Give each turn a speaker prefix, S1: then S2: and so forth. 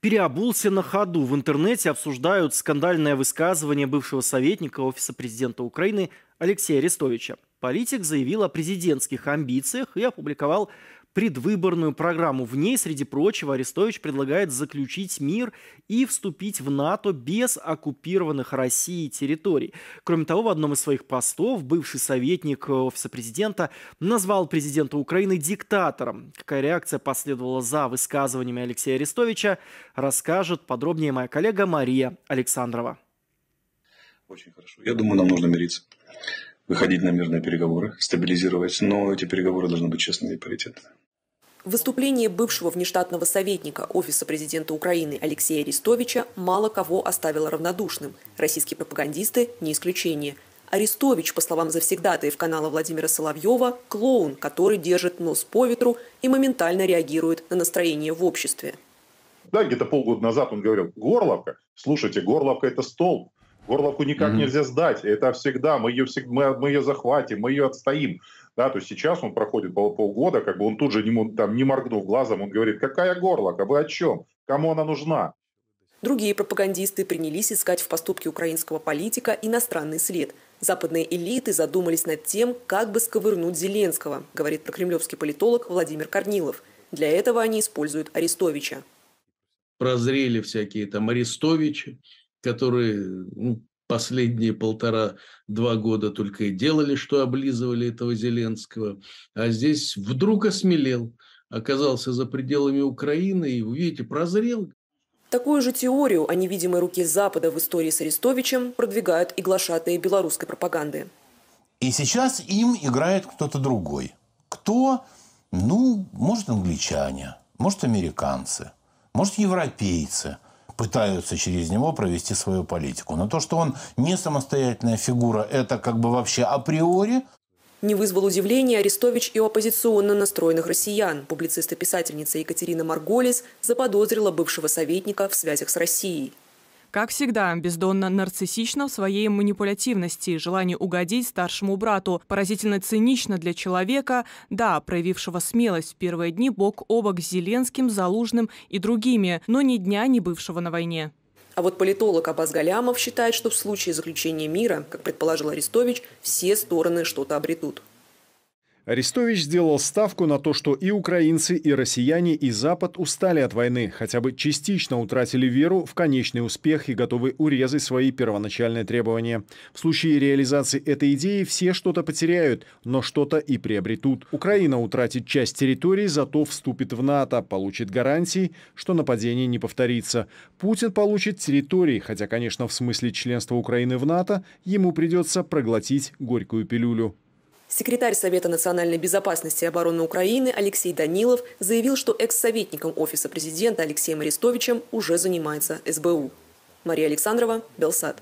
S1: переобулся на ходу. В интернете обсуждают скандальное высказывание бывшего советника Офиса президента Украины Алексея Арестовича. Политик заявил о президентских амбициях и опубликовал предвыборную программу. В ней, среди прочего, Арестович предлагает заключить мир и вступить в НАТО без оккупированных Россией территорий. Кроме того, в одном из своих постов бывший советник э, Офиса президента назвал президента Украины диктатором. Какая реакция последовала за высказываниями Алексея Арестовича, расскажет подробнее моя коллега Мария Александрова.
S2: Очень хорошо. Я думаю, нам нужно мириться выходить на мирные переговоры, стабилизировать, но эти переговоры должны быть честными и паритетными.
S3: Выступление бывшего внештатного советника Офиса президента Украины Алексея Арестовича мало кого оставило равнодушным. Российские пропагандисты – не исключение. Арестович, по словам завсегдатаев канала Владимира Соловьева, клоун, который держит нос по ветру и моментально реагирует на настроение в обществе. Да, где-то полгода назад он говорил, Горловка, слушайте, Горловка – это столб. Горловку никак mm-hmm. нельзя сдать. Это всегда, мы ее, мы, мы ее захватим, мы ее отстоим. Да, то есть сейчас он проходит пол полгода, как бы он тут же не, там, не моргнув глазом, он говорит, какая горло, как бы о чем? Кому она нужна? Другие пропагандисты принялись искать в поступке украинского политика иностранный след. Западные элиты задумались над тем, как бы сковырнуть Зеленского, говорит прокремлевский политолог Владимир Корнилов. Для этого они используют Арестовича.
S2: Прозрели всякие там Арестовичи, которые ну, последние полтора-два года только и делали, что облизывали этого Зеленского, а здесь вдруг осмелел, оказался за пределами Украины и, вы видите, прозрел.
S3: Такую же теорию о невидимой руке Запада в истории с Арестовичем продвигают и глашатые
S2: белорусской пропаганды. И сейчас им играет кто-то другой. Кто? Ну, может, англичане, может, американцы, может, европейцы – пытаются через него провести свою политику. Но то, что он не самостоятельная фигура, это как бы вообще априори,
S3: не вызвал удивления Арестович и оппозиционно настроенных россиян. Публицист и писательница Екатерина Марголис заподозрила бывшего советника в связях с Россией. Как всегда, бездонно нарциссично в своей манипулятивности, желании угодить старшему брату, поразительно цинично для человека, да, проявившего смелость в первые дни бок о бок с Зеленским, Залужным и другими, но ни дня не бывшего на войне. А вот политолог Абаз Галямов считает, что в случае заключения мира, как предположил Арестович, все стороны что-то обретут.
S2: Арестович сделал ставку на то, что и украинцы, и россияне, и Запад устали от войны, хотя бы частично утратили веру в конечный успех и готовы урезать свои первоначальные требования. В случае реализации этой идеи все что-то потеряют, но что-то и приобретут. Украина утратит часть территории, зато вступит в НАТО, получит гарантии, что нападение не повторится. Путин получит территории, хотя, конечно, в смысле членства Украины в НАТО ему придется проглотить горькую пилюлю.
S3: Секретарь Совета национальной безопасности и обороны Украины Алексей Данилов заявил, что экс-советником Офиса президента Алексеем Арестовичем уже занимается СБУ. Мария Александрова, Белсад.